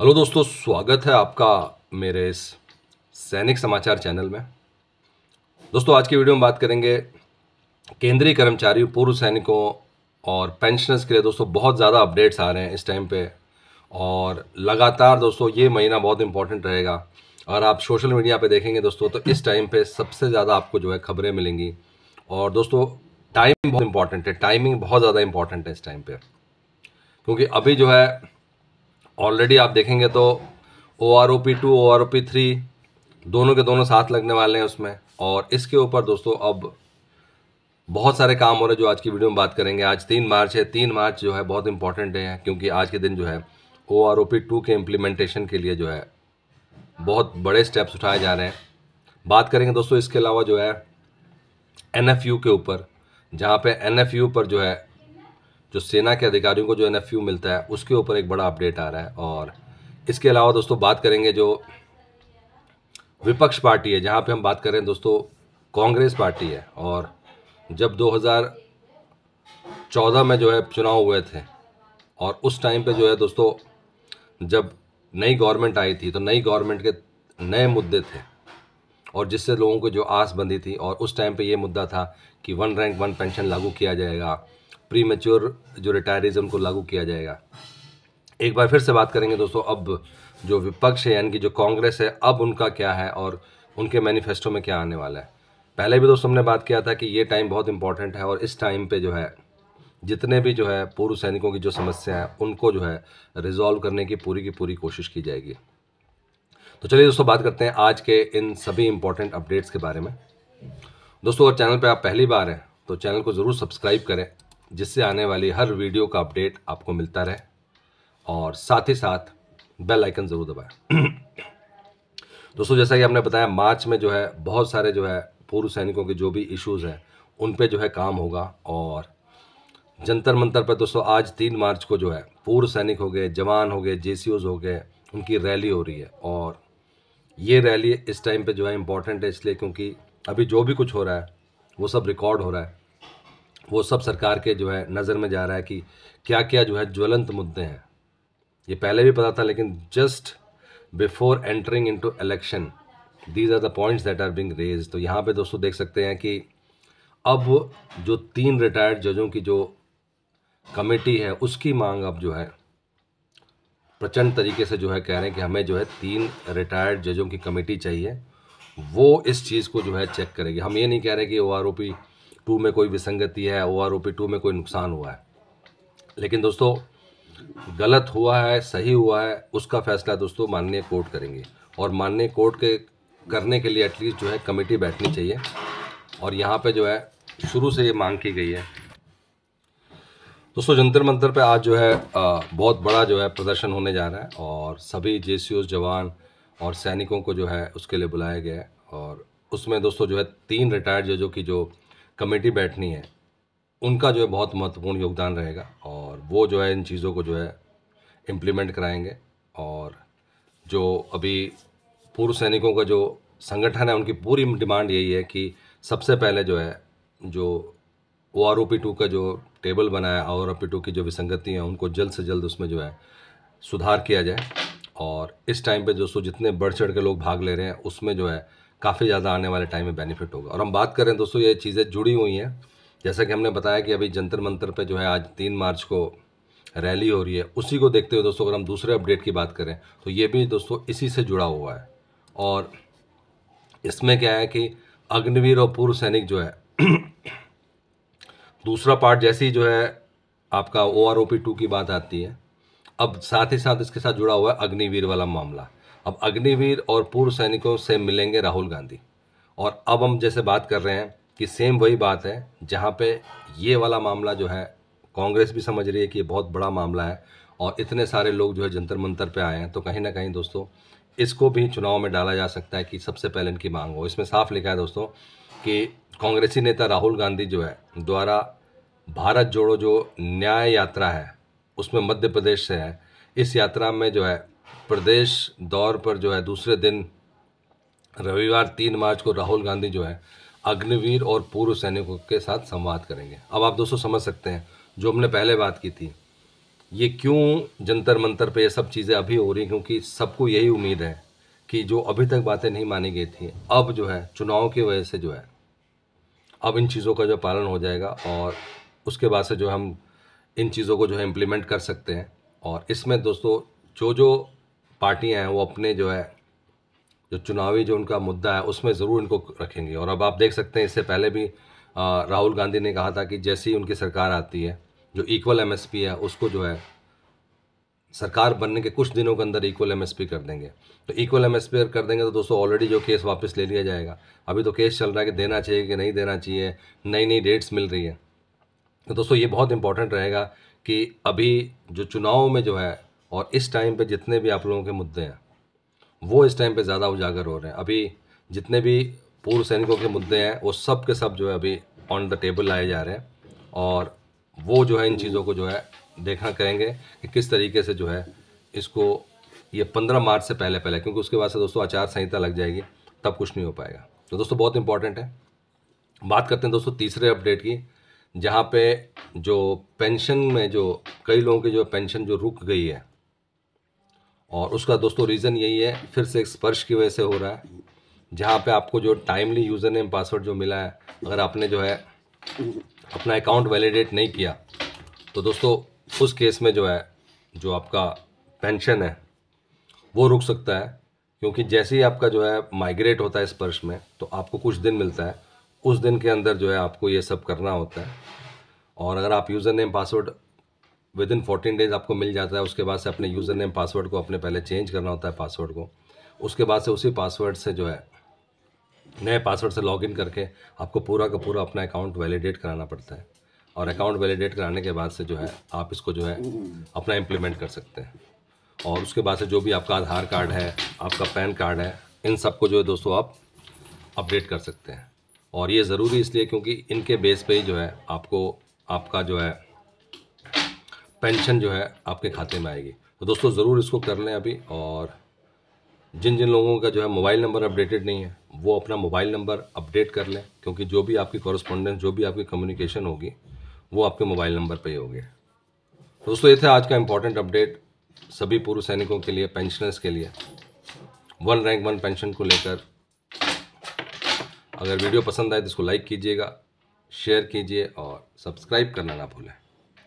hello दोस्तों स्वागत है आपका मेरे इस सैनिक समाचार चैनल में दोस्तों आज की वीडियो में बात करेंगे केंद्रीय कर्मचारियों पूर्व सैनिकों और पेंशनर्स के लिए दोस्तों बहुत ज़्यादा अपडेट्स आ रहे हैं इस टाइम पे और लगातार दोस्तों ये महीना बहुत इंपॉर्टेंट रहेगा अगर आप सोशल मीडिया पे देखेंगे दोस्तों तो इस टाइम पे सबसे ज़्यादा आपको जो है खबरें मिलेंगी और दोस्तों टाइम बहुत इंपॉर्टेंट है टाइमिंग बहुत ज़्यादा इंपॉर्टेंट है इस टाइम पर क्योंकि अभी जो है ऑलरेडी आप देखेंगे तो O R O P two O R O P three दोनों के दोनों साथ लगने वाले हैं उसमें और इसके ऊपर दोस्तों अब बहुत सारे काम हो रहे हैं जो आज की वीडियो में बात करेंगे आज तीन मार्च है तीन मार्च जो है बहुत इंपॉर्टेंट डे है क्योंकि आज के दिन जो है O R O P two के इम्प्लीमेंटेशन के लिए जो है बहुत बड़े स्टेप्स उठाए जा रहे हैं बात करेंगे दोस्तों इसके अलावा जो है एन एफ यू के ऊपर जहाँ पे एन एफ यू पर जो है जो सेना के अधिकारियों को जो एन मिलता है उसके ऊपर एक बड़ा अपडेट आ रहा है और इसके अलावा दोस्तों बात करेंगे जो विपक्ष पार्टी है जहाँ पे हम बात करें दोस्तों कांग्रेस पार्टी है और जब 2014 में जो है चुनाव हुए थे और उस टाइम पे जो है दोस्तों जब नई गवर्नमेंट आई थी तो नई गवर्नमेंट के नए मुद्दे थे और जिससे लोगों को जो आस बंधी थी और उस टाइम पे ये मुद्दा था कि वन रैंक वन पेंशन लागू किया जाएगा प्री मेच्योर जो रिटायरिज्म को लागू किया जाएगा एक बार फिर से बात करेंगे दोस्तों अब जो विपक्ष है यानी कि जो कांग्रेस है अब उनका क्या है और उनके मैनिफेस्टो में क्या आने वाला है पहले भी दोस्तों हमने बात किया था कि ये टाइम बहुत इंपॉर्टेंट है और इस टाइम पे जो है जितने भी जो है पूर्व सैनिकों की जो समस्या है उनको जो है रिजॉल्व करने की पूरी की पूरी कोशिश की जाएगी तो चलिए दोस्तों बात करते हैं आज के इन सभी इंपॉर्टेंट अपडेट्स के बारे में दोस्तों अगर चैनल पर आप पहली बार हैं तो चैनल को ज़रूर सब्सक्राइब करें जिससे आने वाली हर वीडियो का अपडेट आपको मिलता रहे और साथ ही साथ बेल आइकन ज़रूर दबाएं दोस्तों जैसा कि आपने बताया मार्च में जो है बहुत सारे जो है पूर्व सैनिकों के जो भी इश्यूज़ हैं उन पे जो है काम होगा और जंतर मंतर पर दोस्तों आज तीन मार्च को जो है पूर्व सैनिक हो गए जवान हो गए जे हो गए उनकी रैली हो रही है और ये रैली इस टाइम पर जो है इम्पॉर्टेंट है इसलिए क्योंकि अभी जो भी कुछ हो रहा है वो सब रिकॉर्ड हो रहा है वो सब सरकार के जो है नज़र में जा रहा है कि क्या क्या जो है ज्वलंत मुद्दे हैं ये पहले भी पता था लेकिन just before entering into election these are the points that are being raised तो यहाँ पे दोस्तों देख सकते हैं कि अब जो तीन रिटायर्ड जजों की जो कमेटी है उसकी मांग अब जो है प्रचंड तरीके से जो है कह रहे हैं कि हमें जो है तीन रिटायर्ड जजों की कमेटी चाहिए वो इस चीज़ को जो है चेक करेगी हम ये नहीं कह रहे कि O R O P two में कोई विसंगति है O R O P two में कोई नुकसान हुआ है लेकिन दोस्तों गलत हुआ है सही हुआ है उसका फैसला दोस्तों माननीय कोर्ट करेंगे और माननीय कोर्ट के करने के लिए एटलीस्ट जो है कमेटी बैठनी चाहिए और यहाँ पे जो है शुरू से ये मांग की गई है दोस्तों जंतर मंतर पे आज जो है बहुत बड़ा जो है प्रदर्शन होने जा रहा है और सभी जे जवान और सैनिकों को जो है उसके लिए बुलाया गया है और उसमें दोस्तों जो है तीन रिटायर्ड जजों की जो कमेटी बैठनी है उनका जो है बहुत महत्वपूर्ण योगदान रहेगा और वो जो है इन चीज़ों को जो है इम्प्लीमेंट कराएंगे और जो अभी पूर्व सैनिकों का जो संगठन है उनकी पूरी डिमांड यही है कि सबसे पहले जो है जो O R O P two का जो टेबल बना है O R O P two की जो विसंगति हैं उनको जल्द से जल्द उसमें जो है सुधार किया जाए और इस टाइम पे सो जितने बढ़ चढ़ के लोग भाग ले रहे हैं उसमें जो है काफ़ी ज़्यादा आने वाले टाइम में बेनिफिट होगा और हम बात करें दोस्तों ये चीज़ें जुड़ी हुई हैं जैसा कि हमने बताया कि अभी जंतर मंतर पर जो है आज तीन मार्च को रैली हो रही है उसी को देखते हुए दोस्तों अगर हम दूसरे अपडेट की बात करें तो ये भी दोस्तों इसी से जुड़ा हुआ है और इसमें क्या है कि अग्निवीर और पूर्व सैनिक जो है दूसरा पार्ट जैसे ही जो है आपका O R O P two की बात आती है अब साथ ही साथ इसके साथ जुड़ा हुआ है अग्निवीर वाला मामला अब अग्निवीर और पूर्व सैनिकों से मिलेंगे राहुल गांधी और अब हम जैसे बात कर रहे हैं कि सेम वही बात है जहाँ पे ये वाला मामला जो है कांग्रेस भी समझ रही है कि ये बहुत बड़ा मामला है और इतने सारे लोग जो है जंतर मंतर पे आए हैं तो कहीं ना कहीं दोस्तों इसको भी चुनाव में डाला जा सकता है कि सबसे पहले इनकी मांग हो इसमें साफ लिखा है दोस्तों कि कांग्रेसी नेता राहुल गांधी जो है द्वारा भारत जोड़ो जो न्याय यात्रा है उसमें मध्य प्रदेश से है इस यात्रा में जो है प्रदेश दौर पर जो है दूसरे दिन रविवार तीन मार्च को राहुल गांधी जो है अग्निवीर और पूर्व सैनिकों के साथ संवाद करेंगे अब आप दोस्तों समझ सकते हैं जो हमने पहले बात की थी ये क्यों जंतर मंतर पे ये सब चीज़ें अभी हो रही हैं क्योंकि सबको यही उम्मीद है कि जो अभी तक बातें नहीं मानी गई थी अब जो है चुनाव की वजह से जो है अब इन चीज़ों का जो पालन हो जाएगा और उसके बाद से जो हम इन चीज़ों को जो है इम्प्लीमेंट कर सकते हैं और इसमें दोस्तों जो जो पार्टियां हैं वो अपने जो है जो चुनावी जो उनका मुद्दा है उसमें ज़रूर इनको रखेंगे और अब आप देख सकते हैं इससे पहले भी राहुल गांधी ने कहा था कि जैसी उनकी सरकार आती है जो इक्वल एमएसपी है उसको जो है सरकार बनने के कुछ दिनों के अंदर इक्वल एमएसपी कर देंगे तो इक्वल एमएसपी कर देंगे तो दोस्तों ऑलरेडी जो केस वापस ले लिया जाएगा अभी तो केस चल रहा है कि देना चाहिए कि नहीं देना चाहिए नई नई डेट्स मिल रही है तो दोस्तों ये बहुत इंपॉर्टेंट रहेगा कि अभी जो चुनाव में जो है और इस टाइम पे जितने भी आप लोगों के मुद्दे हैं वो इस टाइम पे ज़्यादा उजागर हो रहे हैं अभी जितने भी पूर्व सैनिकों के मुद्दे हैं वो सब के सब जो है अभी ऑन द टेबल लाए जा रहे हैं और वो जो है इन चीज़ों को जो है देखना करेंगे कि किस तरीके से जो है इसको ये पंद्रह मार्च से पहले पहले क्योंकि उसके बाद से दोस्तों आचार संहिता लग जाएगी तब कुछ नहीं हो पाएगा तो दोस्तों बहुत इंपॉर्टेंट है बात करते हैं दोस्तों तीसरे अपडेट की जहाँ पे जो पेंशन में जो कई लोगों की जो पेंशन जो रुक गई है और उसका दोस्तों रीज़न यही है फिर से स्पर्श की वजह से हो रहा है जहाँ पे आपको जो टाइमली यूज़र नेम पासवर्ड जो मिला है अगर आपने जो है अपना अकाउंट वैलिडेट नहीं किया तो दोस्तों उस केस में जो है जो आपका पेंशन है वो रुक सकता है क्योंकि जैसे ही आपका जो है माइग्रेट होता है स्पर्श में तो आपको कुछ दिन मिलता है उस दिन के अंदर जो है आपको ये सब करना होता है और अगर आप user name password within fourteen days आपको मिल जाता है उसके बाद से अपने यूज़र नेम पासवर्ड को अपने पहले चेंज करना होता है पासवर्ड को उसके बाद से उसी पासवर्ड से जो है नए पासवर्ड से लॉग करके आपको पूरा का पूरा अपना अकाउंट वैलिडेट कराना पड़ता है और अकाउंट वैलिडेट कराने के बाद से जो है आप इसको जो है अपना इम्प्लीमेंट कर सकते हैं और उसके बाद से जो भी आपका आधार कार्ड है आपका पैन कार्ड है इन सबको जो है दोस्तों आप अपडेट कर सकते हैं और ये ज़रूरी इसलिए क्योंकि इनके बेस पे ही जो है आपको आपका जो है पेंशन जो है आपके खाते में आएगी तो दोस्तों ज़रूर इसको कर लें अभी और जिन जिन लोगों का जो है मोबाइल नंबर अपडेटेड नहीं है वो अपना मोबाइल नंबर अपडेट कर लें क्योंकि जो भी आपकी कॉरस्पॉन्डेंस जो भी आपकी कम्युनिकेशन होगी वो आपके मोबाइल नंबर पर ही होगी तो दोस्तों ये थे आज का इम्पॉर्टेंट अपडेट सभी पूर्व सैनिकों के लिए पेंशनर्स के लिए वन रैंक वन पेंशन को लेकर अगर वीडियो पसंद आए तो इसको लाइक कीजिएगा शेयर कीजिए और सब्सक्राइब करना ना भूलें